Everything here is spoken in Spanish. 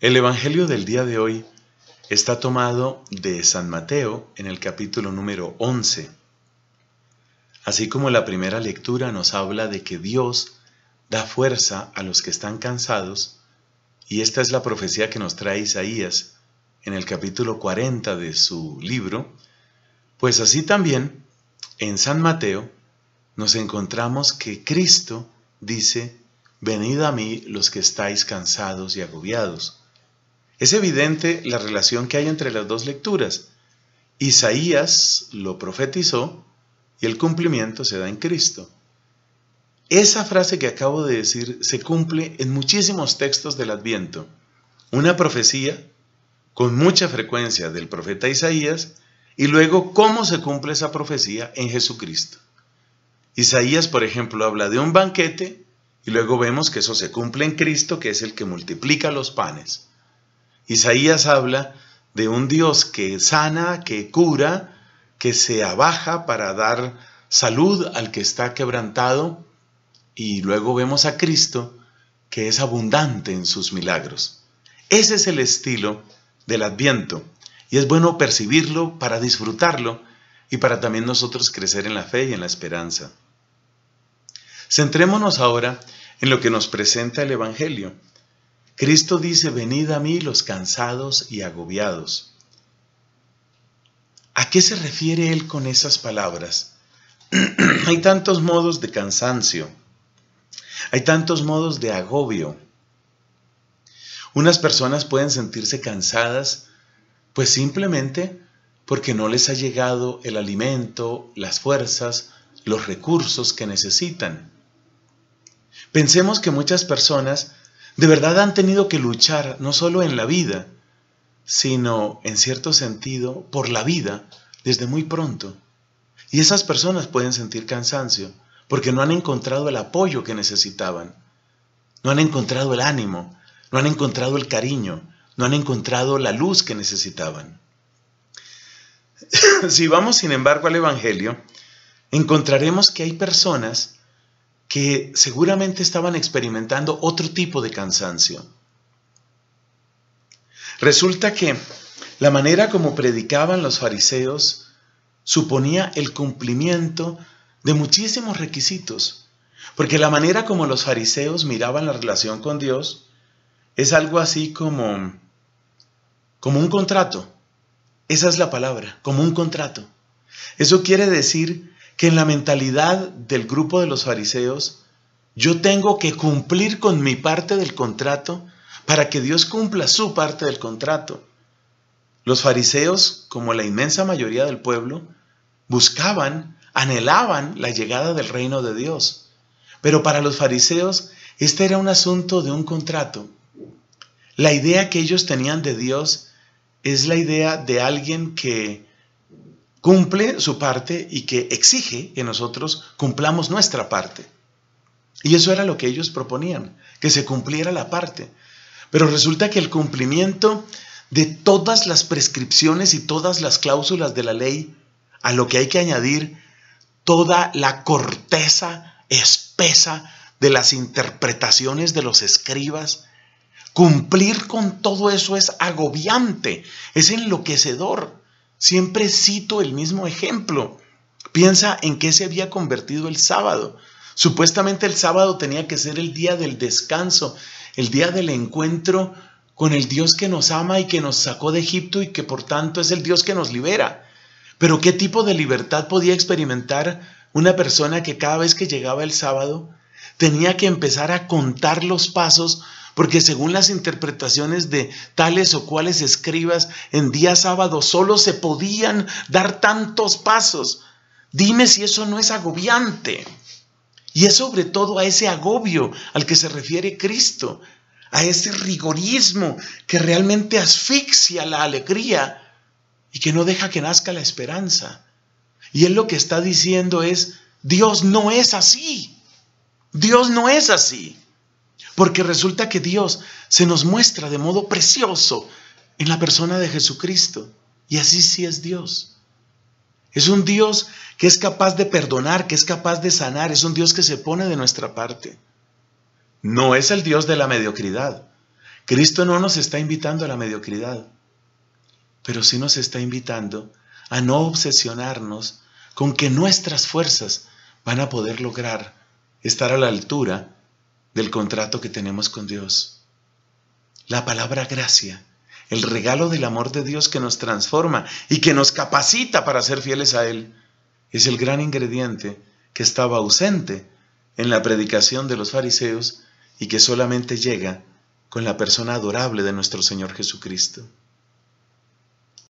El Evangelio del día de hoy está tomado de San Mateo en el capítulo número 11. Así como la primera lectura nos habla de que Dios da fuerza a los que están cansados, y esta es la profecía que nos trae Isaías en el capítulo 40 de su libro, pues así también en San Mateo nos encontramos que Cristo dice, venid a mí los que estáis cansados y agobiados es evidente la relación que hay entre las dos lecturas. Isaías lo profetizó y el cumplimiento se da en Cristo. Esa frase que acabo de decir se cumple en muchísimos textos del Adviento. Una profecía con mucha frecuencia del profeta Isaías y luego cómo se cumple esa profecía en Jesucristo. Isaías, por ejemplo, habla de un banquete y luego vemos que eso se cumple en Cristo, que es el que multiplica los panes. Isaías habla de un Dios que sana, que cura, que se abaja para dar salud al que está quebrantado y luego vemos a Cristo que es abundante en sus milagros. Ese es el estilo del adviento y es bueno percibirlo para disfrutarlo y para también nosotros crecer en la fe y en la esperanza. Centrémonos ahora en lo que nos presenta el Evangelio Cristo dice, venid a mí los cansados y agobiados. ¿A qué se refiere Él con esas palabras? Hay tantos modos de cansancio. Hay tantos modos de agobio. Unas personas pueden sentirse cansadas pues simplemente porque no les ha llegado el alimento, las fuerzas, los recursos que necesitan. Pensemos que muchas personas de verdad han tenido que luchar no solo en la vida, sino en cierto sentido por la vida desde muy pronto. Y esas personas pueden sentir cansancio porque no han encontrado el apoyo que necesitaban, no han encontrado el ánimo, no han encontrado el cariño, no han encontrado la luz que necesitaban. si vamos sin embargo al Evangelio, encontraremos que hay personas que seguramente estaban experimentando otro tipo de cansancio. Resulta que la manera como predicaban los fariseos suponía el cumplimiento de muchísimos requisitos, porque la manera como los fariseos miraban la relación con Dios es algo así como como un contrato. Esa es la palabra, como un contrato. Eso quiere decir que en la mentalidad del grupo de los fariseos, yo tengo que cumplir con mi parte del contrato para que Dios cumpla su parte del contrato. Los fariseos, como la inmensa mayoría del pueblo, buscaban, anhelaban la llegada del reino de Dios. Pero para los fariseos este era un asunto de un contrato. La idea que ellos tenían de Dios es la idea de alguien que cumple su parte y que exige que nosotros cumplamos nuestra parte. Y eso era lo que ellos proponían, que se cumpliera la parte. Pero resulta que el cumplimiento de todas las prescripciones y todas las cláusulas de la ley, a lo que hay que añadir toda la corteza espesa de las interpretaciones de los escribas, cumplir con todo eso es agobiante, es enloquecedor. Siempre cito el mismo ejemplo. Piensa en qué se había convertido el sábado. Supuestamente el sábado tenía que ser el día del descanso, el día del encuentro con el Dios que nos ama y que nos sacó de Egipto y que por tanto es el Dios que nos libera. Pero ¿qué tipo de libertad podía experimentar una persona que cada vez que llegaba el sábado tenía que empezar a contar los pasos porque según las interpretaciones de tales o cuales escribas, en día sábado solo se podían dar tantos pasos. Dime si eso no es agobiante. Y es sobre todo a ese agobio al que se refiere Cristo, a ese rigorismo que realmente asfixia la alegría y que no deja que nazca la esperanza. Y él lo que está diciendo es, Dios no es así. Dios no es así porque resulta que Dios se nos muestra de modo precioso en la persona de Jesucristo. Y así sí es Dios. Es un Dios que es capaz de perdonar, que es capaz de sanar, es un Dios que se pone de nuestra parte. No es el Dios de la mediocridad. Cristo no nos está invitando a la mediocridad, pero sí nos está invitando a no obsesionarnos con que nuestras fuerzas van a poder lograr estar a la altura del contrato que tenemos con Dios. La palabra gracia, el regalo del amor de Dios que nos transforma y que nos capacita para ser fieles a Él, es el gran ingrediente que estaba ausente en la predicación de los fariseos y que solamente llega con la persona adorable de nuestro Señor Jesucristo.